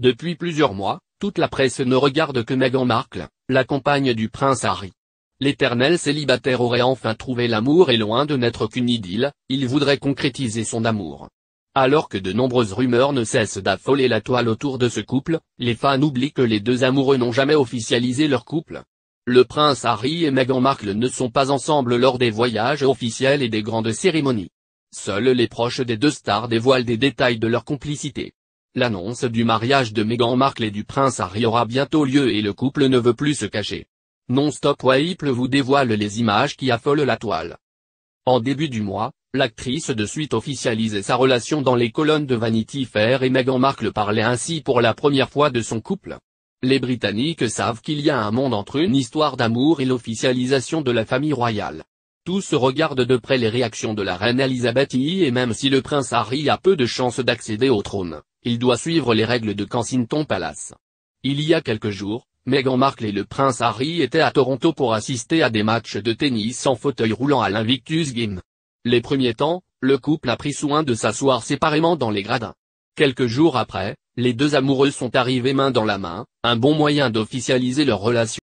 Depuis plusieurs mois, toute la presse ne regarde que Meghan Markle, la compagne du prince Harry. L'éternel célibataire aurait enfin trouvé l'amour et loin de n'être qu'une idylle, il voudrait concrétiser son amour. Alors que de nombreuses rumeurs ne cessent d'affoler la toile autour de ce couple, les fans oublient que les deux amoureux n'ont jamais officialisé leur couple. Le prince Harry et Meghan Markle ne sont pas ensemble lors des voyages officiels et des grandes cérémonies. Seuls les proches des deux stars dévoilent des détails de leur complicité. L'annonce du mariage de Meghan Markle et du prince Harry aura bientôt lieu et le couple ne veut plus se cacher. Non-stop Wahiple vous dévoile les images qui affolent la toile. En début du mois, l'actrice de suite officialisait sa relation dans les colonnes de Vanity Fair et Meghan Markle parlait ainsi pour la première fois de son couple. Les Britanniques savent qu'il y a un monde entre une histoire d'amour et l'officialisation de la famille royale. Tous regardent de près les réactions de la reine Elizabeth II et même si le prince Harry a peu de chances d'accéder au trône, il doit suivre les règles de Kensington Palace. Il y a quelques jours, Meghan Markle et le prince Harry étaient à Toronto pour assister à des matchs de tennis en fauteuil roulant à l'Invictus Game. Les premiers temps, le couple a pris soin de s'asseoir séparément dans les gradins. Quelques jours après, les deux amoureux sont arrivés main dans la main, un bon moyen d'officialiser leur relation.